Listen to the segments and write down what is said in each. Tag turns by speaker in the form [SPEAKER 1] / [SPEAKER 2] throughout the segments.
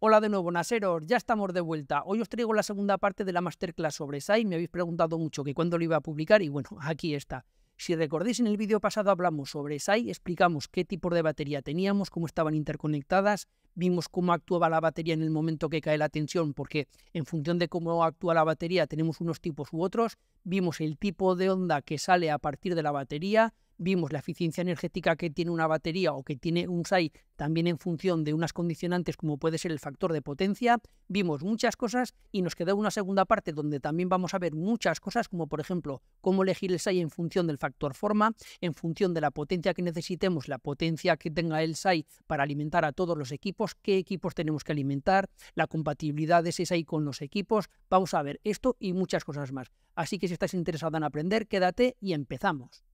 [SPEAKER 1] Hola de nuevo, Naseros, ya estamos de vuelta. Hoy os traigo la segunda parte de la masterclass sobre SAI. Me habéis preguntado mucho que cuándo lo iba a publicar y bueno, aquí está. Si recordáis, en el vídeo pasado hablamos sobre SAI, explicamos qué tipo de batería teníamos, cómo estaban interconectadas, vimos cómo actuaba la batería en el momento que cae la tensión, porque en función de cómo actúa la batería tenemos unos tipos u otros, vimos el tipo de onda que sale a partir de la batería, vimos la eficiencia energética que tiene una batería o que tiene un SAI también en función de unas condicionantes como puede ser el factor de potencia, vimos muchas cosas y nos queda una segunda parte donde también vamos a ver muchas cosas como por ejemplo cómo elegir el SAI en función del factor forma, en función de la potencia que necesitemos, la potencia que tenga el SAI para alimentar a todos los equipos, qué equipos tenemos que alimentar, la compatibilidad de ese SAI con los equipos, vamos a ver esto y muchas cosas más. Así que si estás interesado en aprender, quédate y empezamos.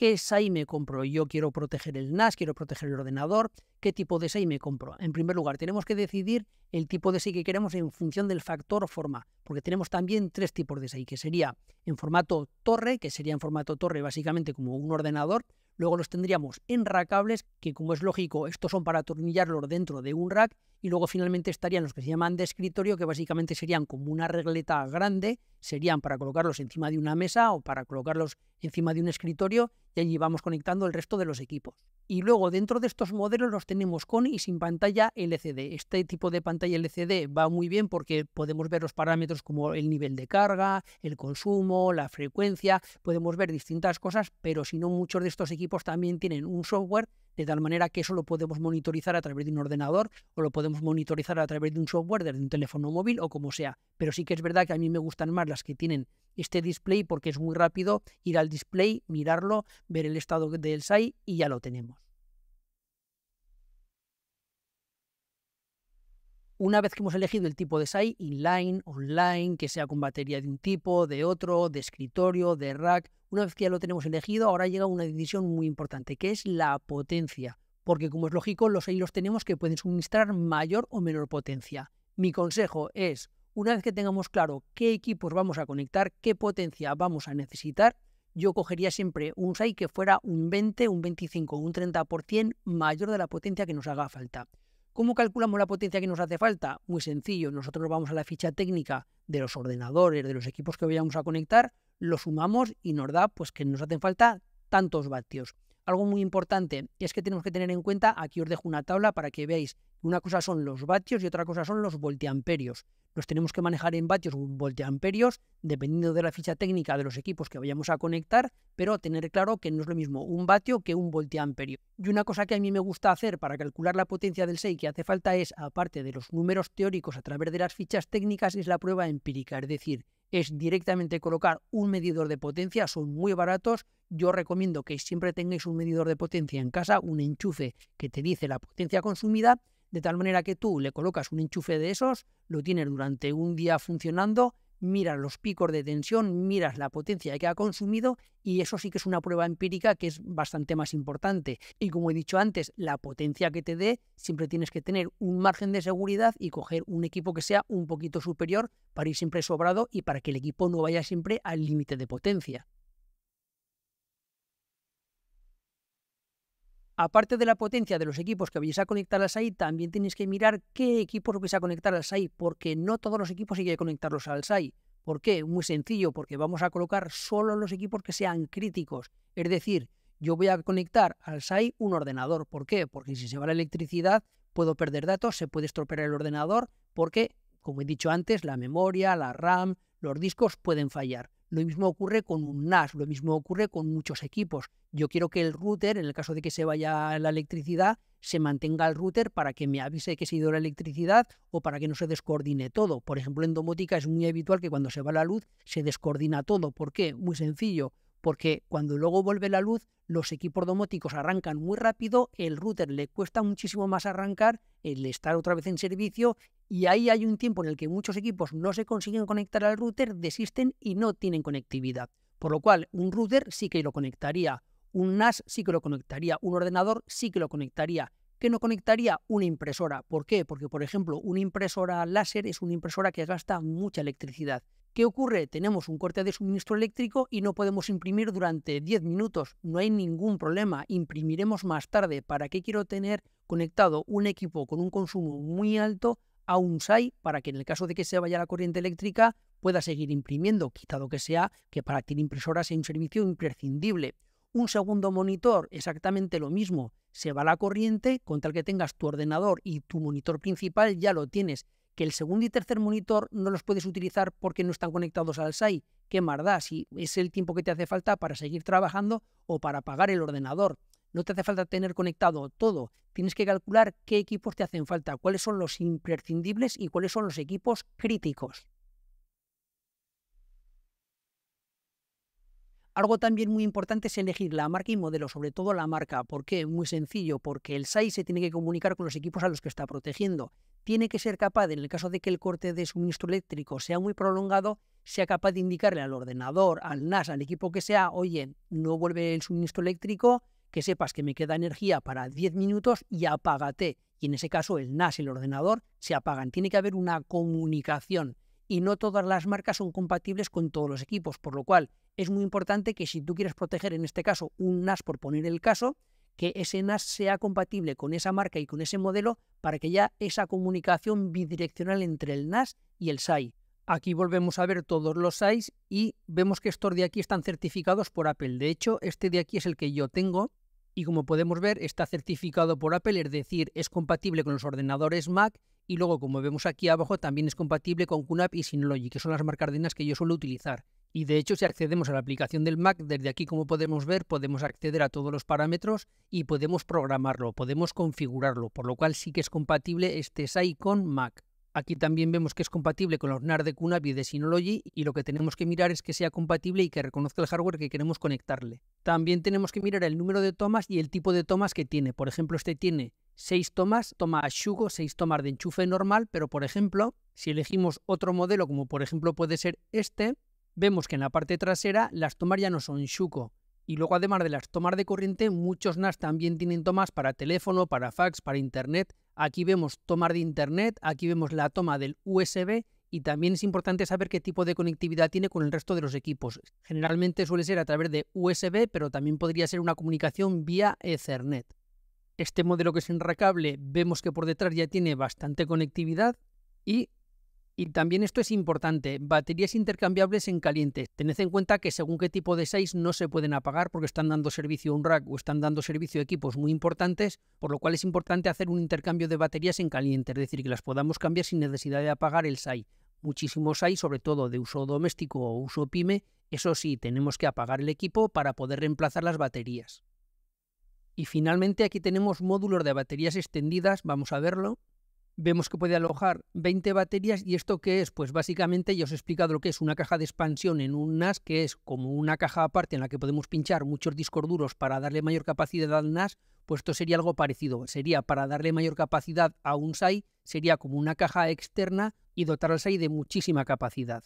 [SPEAKER 1] ¿Qué SAI me compro? Yo quiero proteger el NAS, quiero proteger el ordenador. ¿Qué tipo de SAI me compro? En primer lugar, tenemos que decidir el tipo de SAI que queremos en función del factor forma, porque tenemos también tres tipos de SAI, que sería en formato torre, que sería en formato torre básicamente como un ordenador. Luego los tendríamos en rackables, que como es lógico, estos son para atornillarlos dentro de un rack. Y luego finalmente estarían los que se llaman de escritorio, que básicamente serían como una regleta grande, serían para colocarlos encima de una mesa o para colocarlos encima de un escritorio y allí vamos conectando el resto de los equipos. Y luego dentro de estos modelos los tenemos con y sin pantalla LCD. Este tipo de pantalla LCD va muy bien porque podemos ver los parámetros como el nivel de carga, el consumo, la frecuencia, podemos ver distintas cosas, pero si no muchos de estos equipos también tienen un software de tal manera que eso lo podemos monitorizar a través de un ordenador o lo podemos monitorizar a través de un software, de un teléfono móvil o como sea. Pero sí que es verdad que a mí me gustan más las que tienen este display porque es muy rápido ir al display, mirarlo, ver el estado del SAI y ya lo tenemos. Una vez que hemos elegido el tipo de SAI, inline, online, que sea con batería de un tipo, de otro, de escritorio, de rack, una vez que ya lo tenemos elegido, ahora llega una decisión muy importante, que es la potencia. Porque como es lógico, los SAI los tenemos que pueden suministrar mayor o menor potencia. Mi consejo es, una vez que tengamos claro qué equipos vamos a conectar, qué potencia vamos a necesitar, yo cogería siempre un SAI que fuera un 20, un 25, un 30% mayor de la potencia que nos haga falta. ¿Cómo calculamos la potencia que nos hace falta? Muy sencillo, nosotros vamos a la ficha técnica de los ordenadores, de los equipos que vayamos a conectar, lo sumamos y nos da pues que nos hacen falta tantos vatios. Algo muy importante es que tenemos que tener en cuenta, aquí os dejo una tabla para que veáis, una cosa son los vatios y otra cosa son los voltiamperios los tenemos que manejar en vatios o en volteamperios, dependiendo de la ficha técnica de los equipos que vayamos a conectar, pero tener claro que no es lo mismo un vatio que un voltiamperio. Y una cosa que a mí me gusta hacer para calcular la potencia del 6 que hace falta es, aparte de los números teóricos a través de las fichas técnicas, es la prueba empírica, es decir, es directamente colocar un medidor de potencia, son muy baratos, yo recomiendo que siempre tengáis un medidor de potencia en casa, un enchufe que te dice la potencia consumida de tal manera que tú le colocas un enchufe de esos, lo tienes durante un día funcionando, miras los picos de tensión, miras la potencia que ha consumido y eso sí que es una prueba empírica que es bastante más importante. Y como he dicho antes, la potencia que te dé, siempre tienes que tener un margen de seguridad y coger un equipo que sea un poquito superior para ir siempre sobrado y para que el equipo no vaya siempre al límite de potencia. aparte de la potencia de los equipos que vais a conectar al SAI, también tenéis que mirar qué equipos vais a conectar al SAI, porque no todos los equipos hay que conectarlos al SAI. ¿Por qué? Muy sencillo, porque vamos a colocar solo los equipos que sean críticos. Es decir, yo voy a conectar al SAI un ordenador. ¿Por qué? Porque si se va la electricidad, puedo perder datos, se puede estropear el ordenador, porque, como he dicho antes, la memoria, la RAM, los discos pueden fallar. Lo mismo ocurre con un NAS, lo mismo ocurre con muchos equipos. Yo quiero que el router, en el caso de que se vaya la electricidad, se mantenga el router para que me avise que se ha ido la electricidad o para que no se descoordine todo. Por ejemplo, en domótica es muy habitual que cuando se va la luz se descoordina todo. ¿Por qué? Muy sencillo porque cuando luego vuelve la luz, los equipos domóticos arrancan muy rápido, el router le cuesta muchísimo más arrancar, el estar otra vez en servicio, y ahí hay un tiempo en el que muchos equipos no se consiguen conectar al router, desisten y no tienen conectividad. Por lo cual, un router sí que lo conectaría, un NAS sí que lo conectaría, un ordenador sí que lo conectaría, ¿Qué no conectaría una impresora. ¿Por qué? Porque, por ejemplo, una impresora láser es una impresora que gasta mucha electricidad ¿Qué ocurre? Tenemos un corte de suministro eléctrico y no podemos imprimir durante 10 minutos. No hay ningún problema. Imprimiremos más tarde. ¿Para qué quiero tener conectado un equipo con un consumo muy alto a un SAI para que en el caso de que se vaya la corriente eléctrica pueda seguir imprimiendo, quitado que sea que para tener impresora sea un servicio imprescindible? Un segundo monitor, exactamente lo mismo. Se va la corriente, con tal que tengas tu ordenador y tu monitor principal ya lo tienes que el segundo y tercer monitor no los puedes utilizar porque no están conectados al SAI. Qué da si es el tiempo que te hace falta para seguir trabajando o para pagar el ordenador. No te hace falta tener conectado todo. Tienes que calcular qué equipos te hacen falta, cuáles son los imprescindibles y cuáles son los equipos críticos. Algo también muy importante es elegir la marca y modelo, sobre todo la marca. ¿Por qué? Muy sencillo, porque el SAI se tiene que comunicar con los equipos a los que está protegiendo tiene que ser capaz, en el caso de que el corte de suministro eléctrico sea muy prolongado, sea capaz de indicarle al ordenador, al NAS, al equipo que sea, oye, no vuelve el suministro eléctrico, que sepas que me queda energía para 10 minutos y apágate. Y en ese caso el NAS y el ordenador se apagan. Tiene que haber una comunicación y no todas las marcas son compatibles con todos los equipos, por lo cual es muy importante que si tú quieres proteger en este caso un NAS por poner el caso, que ese NAS sea compatible con esa marca y con ese modelo para que ya esa comunicación bidireccional entre el NAS y el SAI. Aquí volvemos a ver todos los SAIs y vemos que estos de aquí están certificados por Apple. De hecho, este de aquí es el que yo tengo y como podemos ver está certificado por Apple, es decir, es compatible con los ordenadores Mac y luego como vemos aquí abajo también es compatible con QNAP y Synology, que son las marcas de NAS que yo suelo utilizar. Y de hecho, si accedemos a la aplicación del Mac, desde aquí, como podemos ver, podemos acceder a todos los parámetros y podemos programarlo, podemos configurarlo, por lo cual sí que es compatible este SAI con Mac. Aquí también vemos que es compatible con los NAR de y de Synology y lo que tenemos que mirar es que sea compatible y que reconozca el hardware que queremos conectarle. También tenemos que mirar el número de tomas y el tipo de tomas que tiene. Por ejemplo, este tiene 6 tomas, toma Ashugo, 6 tomas de enchufe normal, pero por ejemplo, si elegimos otro modelo, como por ejemplo puede ser este, Vemos que en la parte trasera las tomas ya no son Shuko. Y luego además de las tomas de corriente, muchos NAS también tienen tomas para teléfono, para fax, para internet. Aquí vemos tomas de internet, aquí vemos la toma del USB y también es importante saber qué tipo de conectividad tiene con el resto de los equipos. Generalmente suele ser a través de USB, pero también podría ser una comunicación vía Ethernet. Este modelo que es enracable vemos que por detrás ya tiene bastante conectividad y y también esto es importante, baterías intercambiables en caliente. Tened en cuenta que según qué tipo de 6 no se pueden apagar porque están dando servicio a un rack o están dando servicio a equipos muy importantes, por lo cual es importante hacer un intercambio de baterías en caliente, es decir, que las podamos cambiar sin necesidad de apagar el SAI. Muchísimos SAI, sobre todo de uso doméstico o uso pyme, eso sí, tenemos que apagar el equipo para poder reemplazar las baterías. Y finalmente aquí tenemos módulos de baterías extendidas, vamos a verlo vemos que puede alojar 20 baterías. ¿Y esto qué es? Pues básicamente ya os he explicado lo que es una caja de expansión en un NAS, que es como una caja aparte en la que podemos pinchar muchos discos duros para darle mayor capacidad al NAS, pues esto sería algo parecido. Sería para darle mayor capacidad a un SAI, sería como una caja externa y dotar al SAI de muchísima capacidad.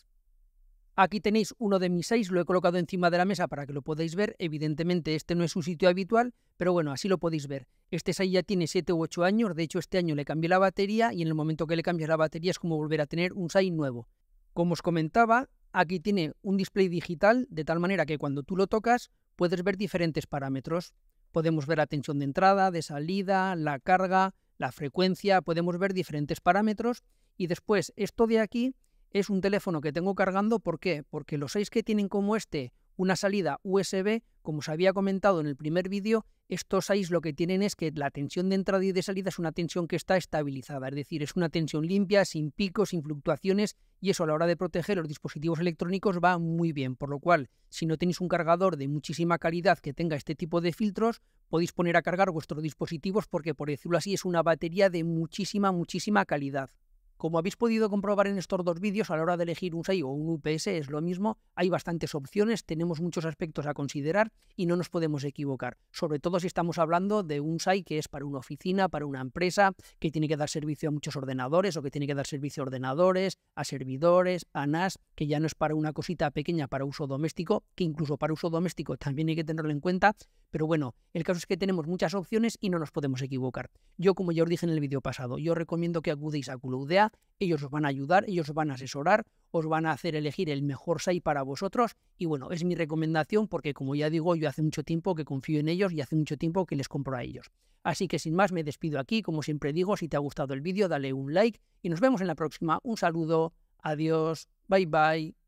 [SPEAKER 1] Aquí tenéis uno de mis seis, lo he colocado encima de la mesa para que lo podáis ver. Evidentemente este no es su sitio habitual, pero bueno, así lo podéis ver. Este 6 ya tiene 7 u 8 años, de hecho este año le cambié la batería y en el momento que le cambias la batería es como volver a tener un 6 nuevo. Como os comentaba, aquí tiene un display digital de tal manera que cuando tú lo tocas puedes ver diferentes parámetros. Podemos ver la tensión de entrada, de salida, la carga, la frecuencia, podemos ver diferentes parámetros y después esto de aquí es un teléfono que tengo cargando. ¿Por qué? Porque los 6 que tienen como este una salida USB, como os había comentado en el primer vídeo, estos 6 lo que tienen es que la tensión de entrada y de salida es una tensión que está estabilizada, es decir, es una tensión limpia, sin picos, sin fluctuaciones, y eso a la hora de proteger los dispositivos electrónicos va muy bien, por lo cual, si no tenéis un cargador de muchísima calidad que tenga este tipo de filtros, podéis poner a cargar vuestros dispositivos porque, por decirlo así, es una batería de muchísima, muchísima calidad. Como habéis podido comprobar en estos dos vídeos, a la hora de elegir un SAI o un UPS es lo mismo, hay bastantes opciones, tenemos muchos aspectos a considerar y no nos podemos equivocar, sobre todo si estamos hablando de un SAI que es para una oficina, para una empresa, que tiene que dar servicio a muchos ordenadores o que tiene que dar servicio a ordenadores, a servidores, a NAS, que ya no es para una cosita pequeña para uso doméstico, que incluso para uso doméstico también hay que tenerlo en cuenta, pero bueno, el caso es que tenemos muchas opciones y no nos podemos equivocar. Yo, como ya os dije en el vídeo pasado, yo recomiendo que acudáis a Culoudea, ellos os van a ayudar, ellos os van a asesorar, os van a hacer elegir el mejor site para vosotros y bueno, es mi recomendación porque como ya digo, yo hace mucho tiempo que confío en ellos y hace mucho tiempo que les compro a ellos. Así que sin más me despido aquí, como siempre digo, si te ha gustado el vídeo dale un like y nos vemos en la próxima. Un saludo, adiós, bye bye.